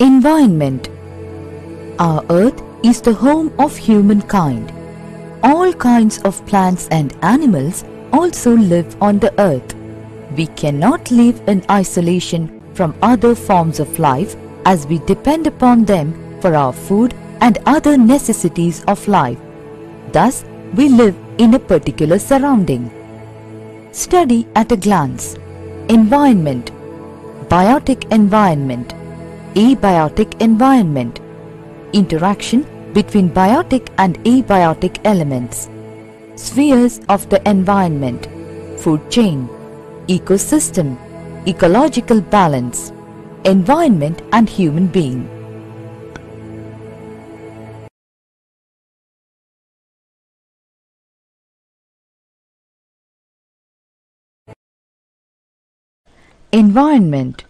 Environment Our earth is the home of humankind. All kinds of plants and animals also live on the earth. We cannot live in isolation from other forms of life as we depend upon them for our food and other necessities of life. Thus, we live in a particular surrounding. Study at a glance. Environment Biotic environment abiotic environment, interaction between biotic and abiotic elements, spheres of the environment, food chain, ecosystem, ecological balance, environment and human being. Environment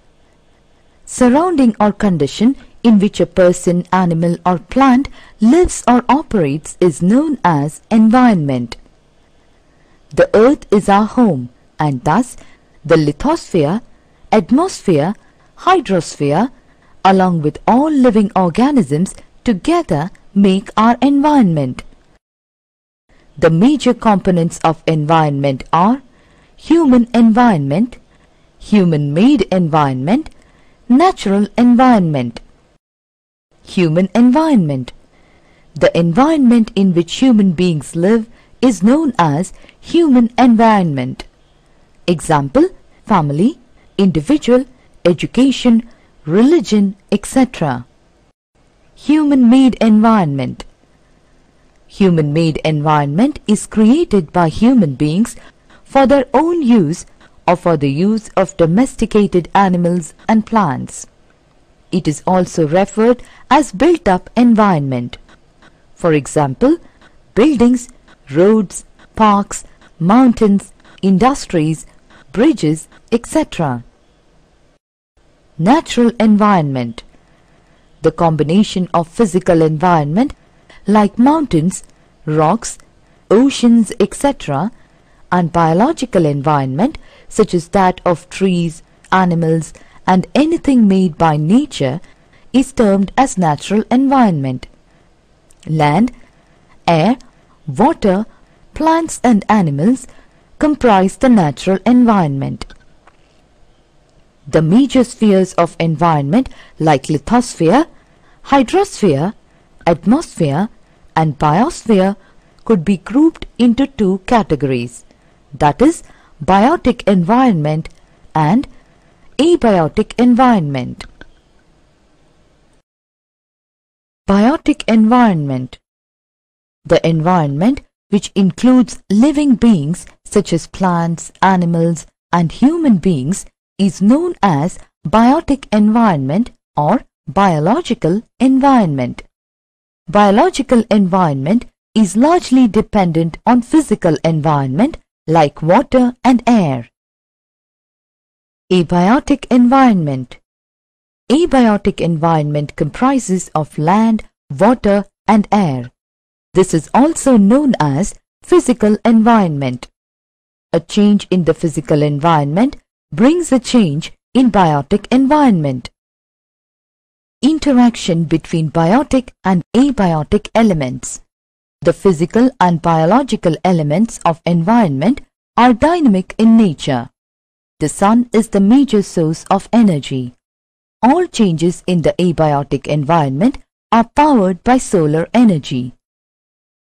surrounding or condition in which a person, animal or plant lives or operates is known as environment. The earth is our home and thus the lithosphere, atmosphere, hydrosphere along with all living organisms together make our environment. The major components of environment are human environment, human-made environment Natural environment Human environment The environment in which human beings live is known as human environment. Example, family, individual, education, religion, etc. Human-made environment Human-made environment is created by human beings for their own use or for the use of domesticated animals and plants. It is also referred as built-up environment. For example, buildings, roads, parks, mountains, industries, bridges, etc. Natural environment The combination of physical environment like mountains, rocks, oceans, etc. and biological environment such as that of trees, animals, and anything made by nature, is termed as natural environment. Land, air, water, plants, and animals comprise the natural environment. The major spheres of environment like lithosphere, hydrosphere, atmosphere, and biosphere could be grouped into two categories that is, biotic environment and abiotic environment. Biotic environment The environment which includes living beings such as plants, animals and human beings is known as biotic environment or biological environment. Biological environment is largely dependent on physical environment like water and air. Abiotic environment Abiotic environment comprises of land, water and air. This is also known as physical environment. A change in the physical environment brings a change in biotic environment. Interaction between biotic and abiotic elements the physical and biological elements of environment are dynamic in nature. The sun is the major source of energy. All changes in the abiotic environment are powered by solar energy.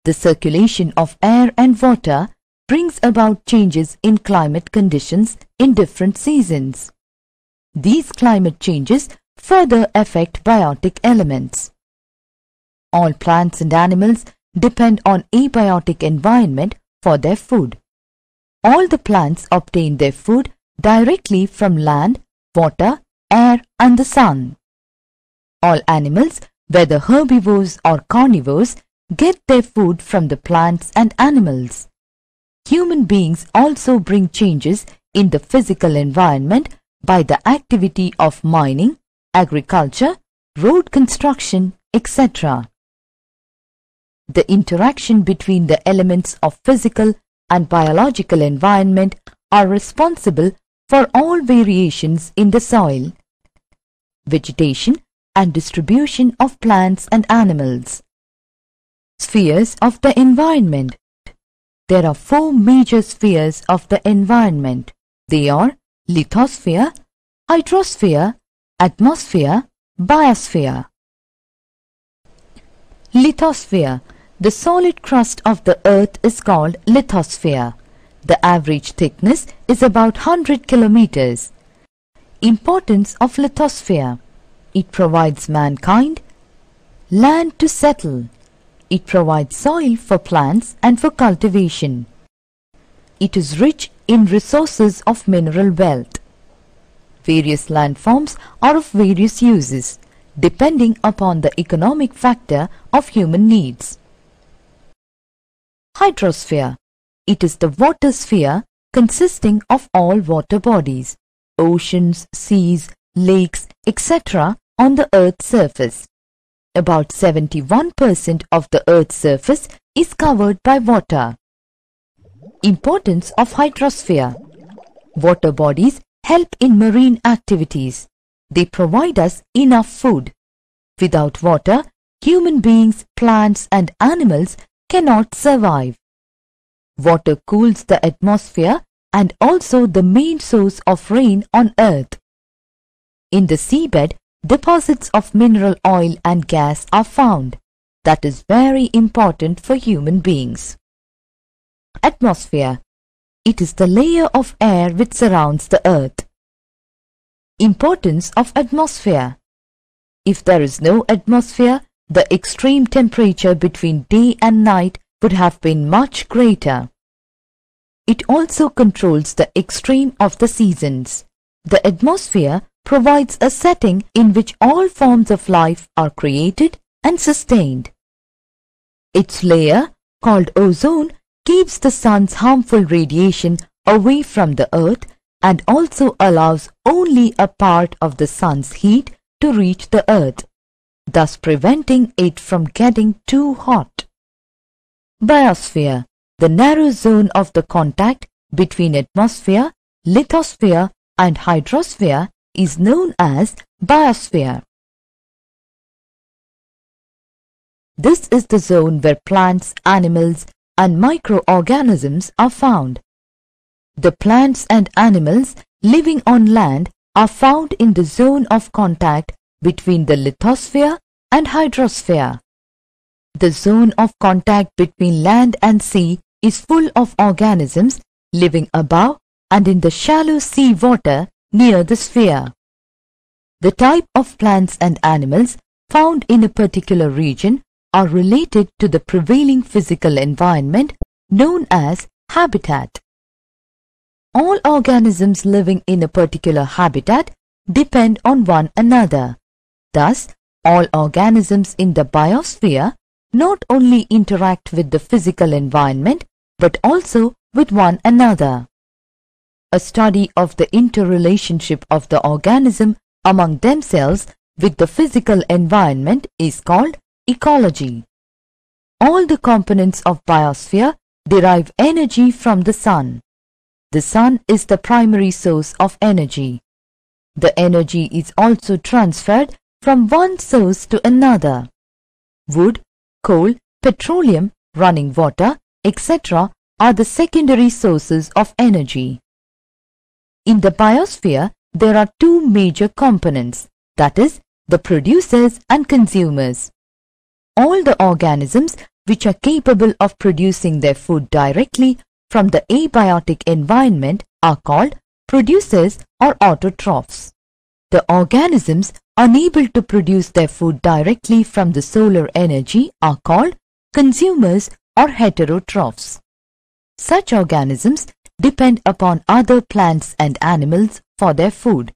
The circulation of air and water brings about changes in climate conditions in different seasons. These climate changes further affect biotic elements. All plants and animals depend on abiotic environment for their food. All the plants obtain their food directly from land, water, air and the sun. All animals, whether herbivores or carnivores, get their food from the plants and animals. Human beings also bring changes in the physical environment by the activity of mining, agriculture, road construction, etc the interaction between the elements of physical and biological environment are responsible for all variations in the soil, vegetation and distribution of plants and animals. Spheres of the environment. There are four major spheres of the environment. They are lithosphere, hydrosphere, atmosphere, biosphere. Lithosphere the solid crust of the earth is called lithosphere. The average thickness is about 100 kilometers. Importance of lithosphere. It provides mankind land to settle. It provides soil for plants and for cultivation. It is rich in resources of mineral wealth. Various landforms are of various uses depending upon the economic factor of human needs. Hydrosphere. It is the water sphere consisting of all water bodies, oceans, seas, lakes, etc. on the Earth's surface. About 71% of the Earth's surface is covered by water. Importance of hydrosphere. Water bodies help in marine activities. They provide us enough food. Without water, human beings, plants and animals cannot survive. Water cools the atmosphere and also the main source of rain on earth. In the seabed, deposits of mineral oil and gas are found. That is very important for human beings. Atmosphere. It is the layer of air which surrounds the earth. Importance of atmosphere. If there is no atmosphere, the extreme temperature between day and night would have been much greater. It also controls the extreme of the seasons. The atmosphere provides a setting in which all forms of life are created and sustained. Its layer, called ozone, keeps the sun's harmful radiation away from the earth and also allows only a part of the sun's heat to reach the earth thus preventing it from getting too hot. Biosphere the narrow zone of the contact between atmosphere, lithosphere and hydrosphere is known as biosphere. This is the zone where plants, animals and microorganisms are found. The plants and animals living on land are found in the zone of contact between the lithosphere and hydrosphere. The zone of contact between land and sea is full of organisms living above and in the shallow sea water near the sphere. The type of plants and animals found in a particular region are related to the prevailing physical environment known as habitat. All organisms living in a particular habitat depend on one another. Thus, all organisms in the biosphere not only interact with the physical environment but also with one another. A study of the interrelationship of the organism among themselves with the physical environment is called ecology. All the components of biosphere derive energy from the sun. The sun is the primary source of energy. The energy is also transferred from one source to another. Wood, coal, petroleum, running water, etc. are the secondary sources of energy. In the biosphere, there are two major components, that is, the producers and consumers. All the organisms which are capable of producing their food directly from the abiotic environment are called producers or autotrophs the organisms unable to produce their food directly from the solar energy are called consumers or heterotrophs. Such organisms depend upon other plants and animals for their food.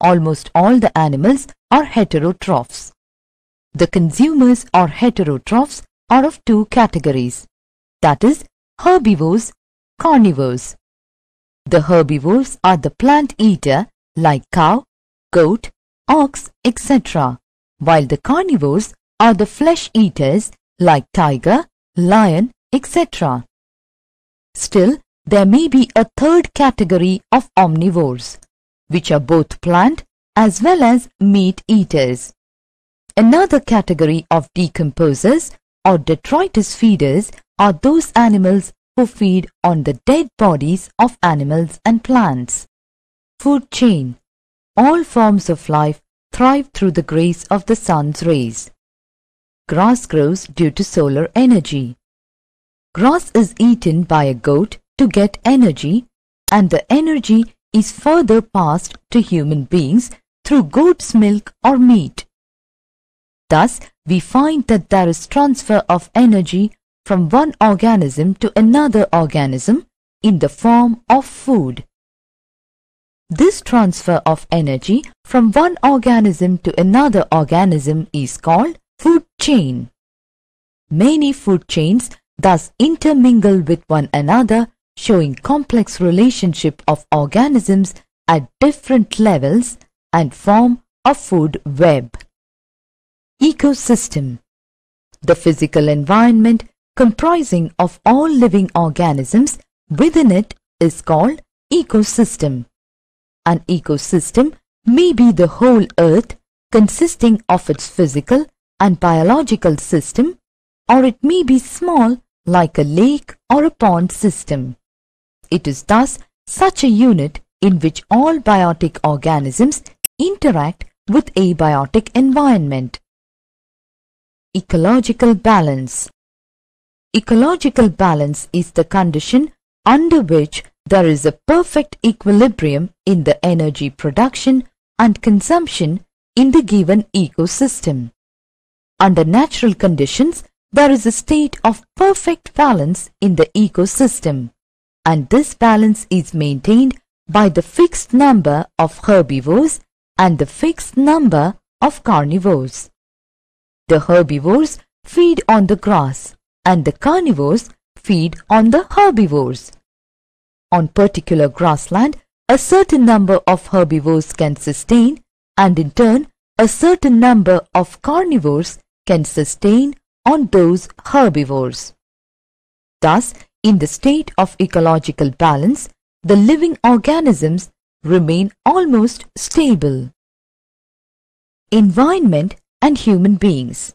Almost all the animals are heterotrophs. The consumers or heterotrophs are of two categories, that is, herbivores, carnivores. The herbivores are the plant eater like cow, goat, ox, etc. While the carnivores are the flesh eaters like tiger, lion, etc. Still, there may be a third category of omnivores, which are both plant as well as meat eaters. Another category of decomposers or detritus feeders are those animals who feed on the dead bodies of animals and plants. Food chain all forms of life thrive through the grace of the sun's rays. Grass grows due to solar energy. Grass is eaten by a goat to get energy and the energy is further passed to human beings through goat's milk or meat. Thus, we find that there is transfer of energy from one organism to another organism in the form of food. This transfer of energy from one organism to another organism is called food chain. Many food chains thus intermingle with one another showing complex relationship of organisms at different levels and form a food web. Ecosystem The physical environment comprising of all living organisms within it is called ecosystem. An ecosystem may be the whole earth consisting of its physical and biological system or it may be small like a lake or a pond system. It is thus such a unit in which all biotic organisms interact with abiotic environment. Ecological balance Ecological balance is the condition under which there is a perfect equilibrium in the energy production and consumption in the given ecosystem. Under natural conditions, there is a state of perfect balance in the ecosystem, and this balance is maintained by the fixed number of herbivores and the fixed number of carnivores. The herbivores feed on the grass and the carnivores feed on the herbivores. On particular grassland, a certain number of herbivores can sustain and in turn a certain number of carnivores can sustain on those herbivores. Thus, in the state of ecological balance, the living organisms remain almost stable. Environment and human beings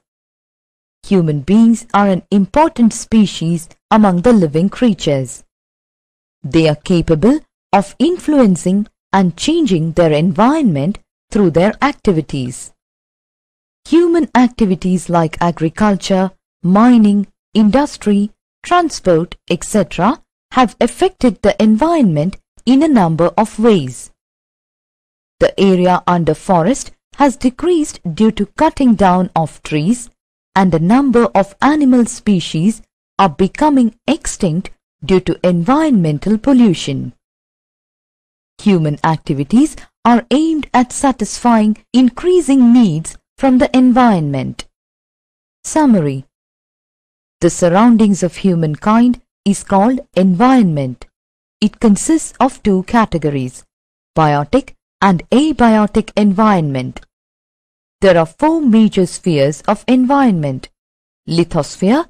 Human beings are an important species among the living creatures. They are capable of influencing and changing their environment through their activities. Human activities like agriculture, mining, industry, transport, etc. have affected the environment in a number of ways. The area under forest has decreased due to cutting down of trees and a number of animal species are becoming extinct due to environmental pollution. Human activities are aimed at satisfying increasing needs from the environment. Summary The surroundings of humankind is called environment. It consists of two categories, biotic and abiotic environment. There are four major spheres of environment, lithosphere,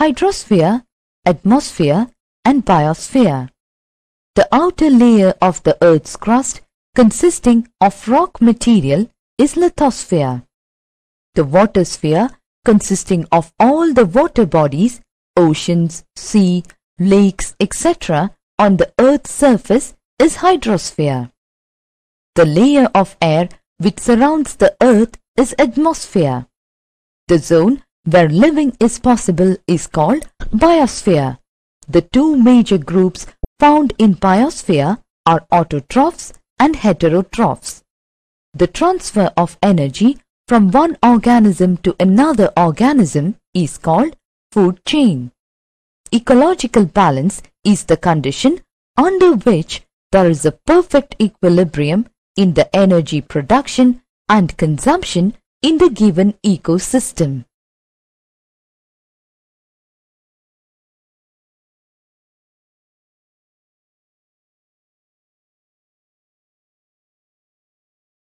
hydrosphere, atmosphere and biosphere. The outer layer of the Earth's crust, consisting of rock material, is lithosphere. The water sphere, consisting of all the water bodies, oceans, sea, lakes, etc., on the Earth's surface is hydrosphere. The layer of air which surrounds the Earth is atmosphere. The zone where living is possible is called biosphere. The two major groups found in biosphere are autotrophs and heterotrophs. The transfer of energy from one organism to another organism is called food chain. Ecological balance is the condition under which there is a perfect equilibrium in the energy production and consumption in the given ecosystem.